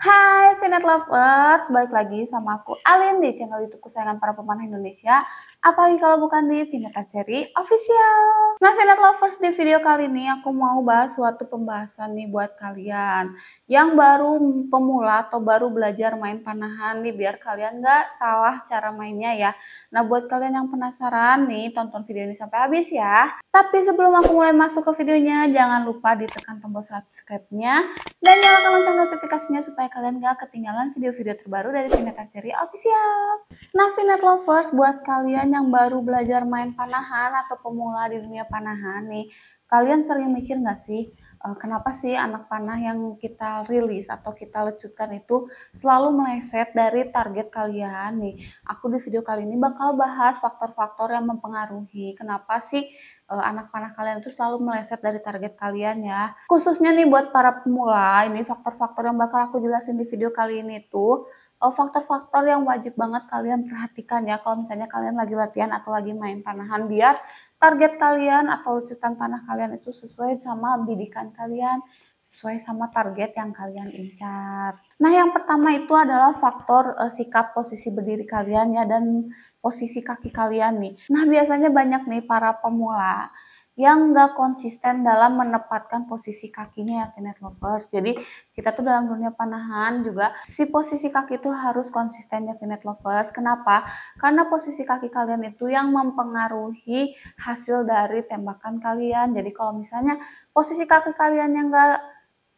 Hai Finet Lovers, balik lagi sama aku Alin di channel YouTube kesayangan para pemanah Indonesia apalagi kalau bukan di Vinata Cherry Official. Nah, Vinet Lovers, di video kali ini aku mau bahas suatu pembahasan nih buat kalian yang baru pemula atau baru belajar main panahan nih, biar kalian nggak salah cara mainnya ya. Nah, buat kalian yang penasaran nih, tonton video ini sampai habis ya. Tapi sebelum aku mulai masuk ke videonya, jangan lupa ditekan tombol subscribe-nya dan nyalakan lonceng notifikasinya supaya kalian nggak ketinggalan video-video terbaru dari Vineta Cherry Official. Nah, Vinet Lovers, buat kalian yang baru belajar main panahan atau pemula di dunia panahan nih, kalian sering mikir nggak sih uh, kenapa sih anak panah yang kita rilis atau kita lecutkan itu selalu meleset dari target kalian nih. Aku di video kali ini bakal bahas faktor-faktor yang mempengaruhi kenapa sih uh, anak panah kalian itu selalu meleset dari target kalian ya. Khususnya nih buat para pemula, ini faktor-faktor yang bakal aku jelasin di video kali ini tuh Oh, faktor-faktor yang wajib banget kalian perhatikan ya kalau misalnya kalian lagi latihan atau lagi main panahan biar target kalian atau lucutan panah kalian itu sesuai sama bidikan kalian sesuai sama target yang kalian incar. Nah, yang pertama itu adalah faktor e, sikap posisi berdiri kalian ya dan posisi kaki kalian nih. Nah, biasanya banyak nih para pemula yang nggak konsisten dalam menempatkan posisi kakinya ya Kinet Lovers. Jadi kita tuh dalam dunia panahan juga si posisi kaki itu harus konsisten ya Kinet Lovers. Kenapa? Karena posisi kaki kalian itu yang mempengaruhi hasil dari tembakan kalian. Jadi kalau misalnya posisi kaki kalian yang nggak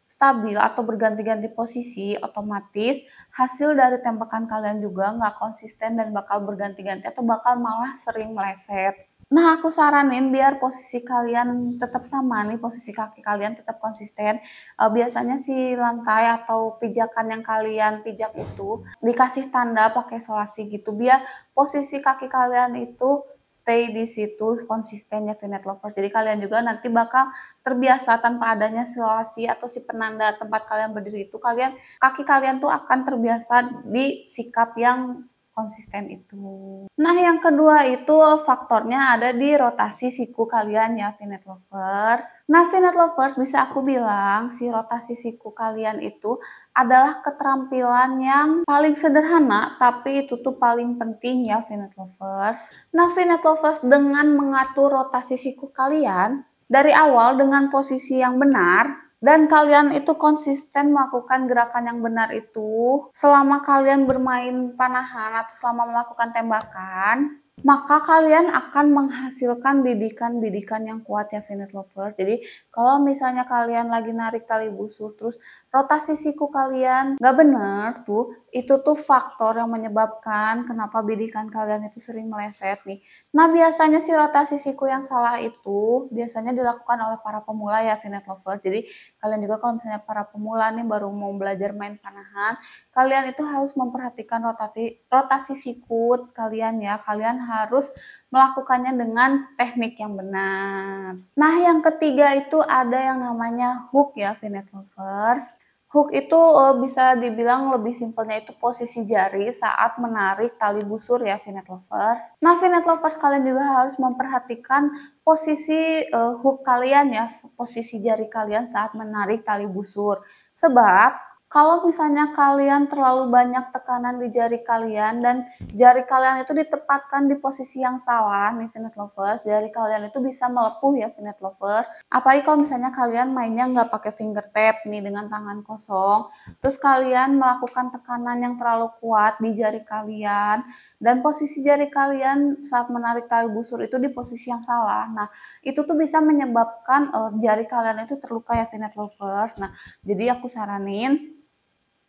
stabil atau berganti-ganti posisi, otomatis hasil dari tembakan kalian juga nggak konsisten dan bakal berganti-ganti atau bakal malah sering meleset. Nah, aku saranin biar posisi kalian tetap sama nih, posisi kaki kalian tetap konsisten. Uh, biasanya si lantai atau pijakan yang kalian pijak itu dikasih tanda pakai solasi gitu, biar posisi kaki kalian itu stay di situ konsistennya Vinet Lovers. Jadi kalian juga nanti bakal terbiasa tanpa adanya solasi atau si penanda tempat kalian berdiri itu kalian kaki kalian tuh akan terbiasa di sikap yang konsisten itu. Nah, yang kedua itu faktornya ada di rotasi siku kalian ya, Finet Lovers. Nah, Finet Lovers bisa aku bilang si rotasi siku kalian itu adalah keterampilan yang paling sederhana tapi itu tuh paling penting ya Finet Lovers. Nah, Finet Lovers dengan mengatur rotasi siku kalian dari awal dengan posisi yang benar dan kalian itu konsisten melakukan gerakan yang benar itu selama kalian bermain panahan atau selama melakukan tembakan, maka kalian akan menghasilkan bidikan-bidikan yang kuat ya Venet Lover. Jadi kalau misalnya kalian lagi narik tali busur terus rotasi siku kalian nggak bener tuh, itu tuh faktor yang menyebabkan kenapa bidikan kalian itu sering meleset nih. Nah biasanya sih rotasi siku yang salah itu biasanya dilakukan oleh para pemula ya Venet Lover. Jadi Kalian juga kalau misalnya para pemula nih baru mau belajar main panahan, kalian itu harus memperhatikan rotasi rotasi sikut kalian ya. Kalian harus melakukannya dengan teknik yang benar. Nah, yang ketiga itu ada yang namanya hook ya, Finet lovers. Hook itu eh, bisa dibilang lebih simpelnya itu posisi jari saat menarik tali busur ya finet Lovers. Nah finet Lovers kalian juga harus memperhatikan posisi eh, hook kalian ya, posisi jari kalian saat menarik tali busur. Sebab kalau misalnya kalian terlalu banyak tekanan di jari kalian dan jari kalian itu ditempatkan di posisi yang salah nih Finite Lovers, jari kalian itu bisa melepuh ya Finite Lovers. Apalagi kalau misalnya kalian mainnya nggak pakai tap nih dengan tangan kosong, terus kalian melakukan tekanan yang terlalu kuat di jari kalian dan posisi jari kalian saat menarik tali busur itu di posisi yang salah. Nah, itu tuh bisa menyebabkan uh, jari kalian itu terluka ya Finite Lovers. Nah, jadi aku saranin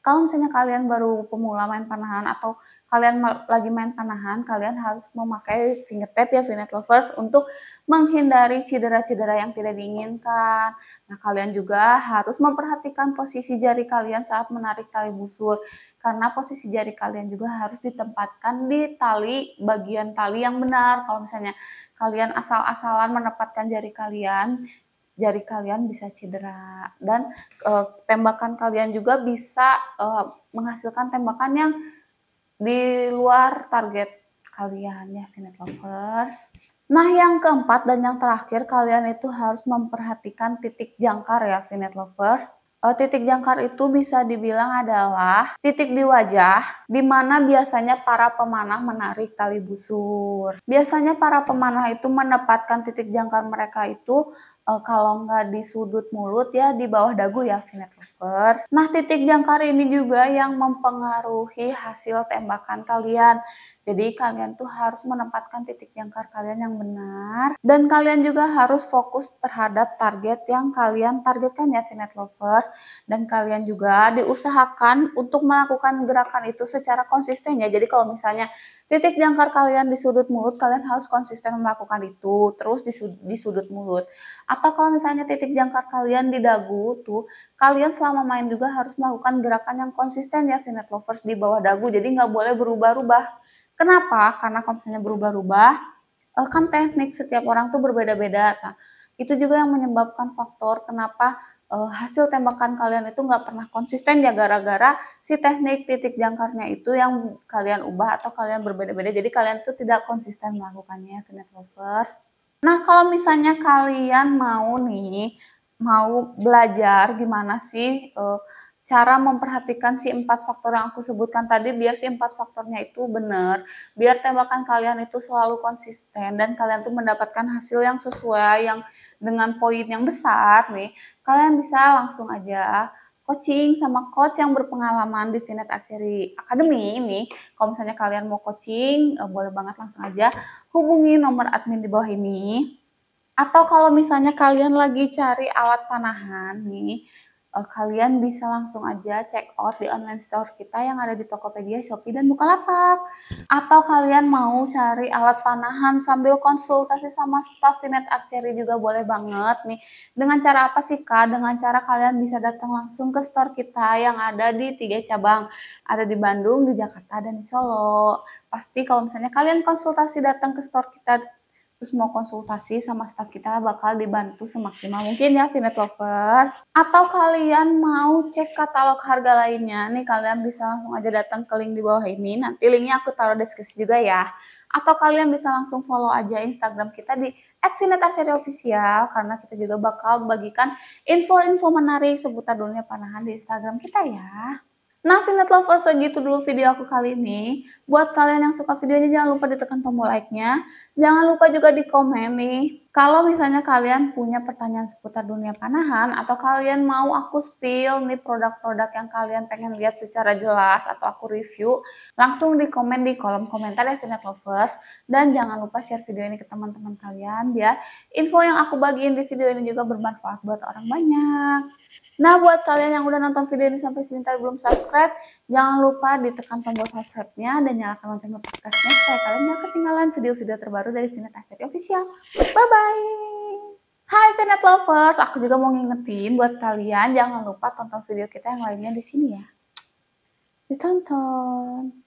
kalau misalnya kalian baru pemula main panahan atau kalian lagi main panahan, kalian harus memakai finger tap ya finger lovers untuk menghindari cedera-cedera yang tidak diinginkan. Nah, kalian juga harus memperhatikan posisi jari kalian saat menarik tali busur karena posisi jari kalian juga harus ditempatkan di tali bagian tali yang benar. Kalau misalnya kalian asal-asalan menempatkan jari kalian jari kalian bisa cedera dan uh, tembakan kalian juga bisa uh, menghasilkan tembakan yang di luar target kalian ya Finet Lovers. Nah yang keempat dan yang terakhir kalian itu harus memperhatikan titik jangkar ya Finet Lovers. Uh, titik jangkar itu bisa dibilang adalah titik di wajah, di mana biasanya para pemanah menarik tali busur. Biasanya para pemanah itu menempatkan titik jangkar mereka itu uh, kalau nggak di sudut mulut ya di bawah dagu ya Finet lovers. Nah titik jangkar ini juga yang mempengaruhi hasil tembakan kalian. Jadi kalian tuh harus menempatkan titik jangkar kalian yang benar dan kalian juga harus fokus terhadap target yang kalian targetkan ya Finet lovers dan kalian juga diusahakan untuk melakukan gerakan itu secara konsisten ya. Jadi kalau misalnya titik jangkar kalian di sudut mulut kalian harus konsisten melakukan itu terus di, di sudut mulut atau kalau misalnya titik jangkar kalian di dagu tuh, kalian selama main juga harus melakukan gerakan yang konsisten ya finite Lovers di bawah dagu. Jadi nggak boleh berubah-ubah. Kenapa? Karena kalau misalnya berubah-ubah, eh, kan teknik setiap orang tuh berbeda-beda. Nah, itu juga yang menyebabkan faktor kenapa eh, hasil tembakan kalian itu nggak pernah konsisten ya gara-gara si teknik titik jangkarnya itu yang kalian ubah atau kalian berbeda-beda jadi kalian tuh tidak konsisten melakukannya Finet Lovers Nah, kalau misalnya kalian mau nih mau belajar gimana sih uh, cara memperhatikan si empat faktor yang aku sebutkan tadi biar si empat faktornya itu benar, biar tembakan kalian itu selalu konsisten dan kalian tuh mendapatkan hasil yang sesuai yang dengan poin yang besar nih, kalian bisa langsung aja coaching sama coach yang berpengalaman di Finet Archery Academy ini. Kalau misalnya kalian mau coaching, eh, boleh banget langsung aja hubungi nomor admin di bawah ini. Atau kalau misalnya kalian lagi cari alat panahan nih, uh, kalian bisa langsung aja check out di online store kita yang ada di Tokopedia, Shopee, dan Bukalapak. Atau kalian mau cari alat panahan sambil konsultasi sama staff di Net Archery juga boleh banget nih. Dengan cara apa sih Kak? Dengan cara kalian bisa datang langsung ke store kita yang ada di tiga cabang. Ada di Bandung, di Jakarta, dan di Solo. Pasti kalau misalnya kalian konsultasi datang ke store kita terus mau konsultasi sama staff kita bakal dibantu semaksimal mungkin ya Finet Lovers atau kalian mau cek katalog harga lainnya nih kalian bisa langsung aja datang ke link di bawah ini nanti linknya aku taruh deskripsi juga ya atau kalian bisa langsung follow aja Instagram kita di @finetarseriofficial karena kita juga bakal bagikan info-info menarik seputar dunia panahan di Instagram kita ya. Nah, Finet Lovers, segitu dulu video aku kali ini. Buat kalian yang suka videonya, jangan lupa ditekan tombol like-nya. Jangan lupa juga di komen nih. Kalau misalnya kalian punya pertanyaan seputar dunia panahan, atau kalian mau aku spill nih produk-produk yang kalian pengen lihat secara jelas, atau aku review, langsung di komen di kolom komentar ya Finet Lovers. Dan jangan lupa share video ini ke teman-teman kalian, biar info yang aku bagiin di video ini juga bermanfaat buat orang banyak. Nah, buat kalian yang udah nonton video ini sampai sini tapi belum subscribe, jangan lupa ditekan tombol subscribe-nya dan nyalakan lonceng notifikasinya supaya kalian nggak ketinggalan video-video terbaru dari Vinet Asyik Official. Bye-bye! Hai Vinet Lovers, aku juga mau ngingetin buat kalian jangan lupa tonton video kita yang lainnya di sini ya. Ditonton.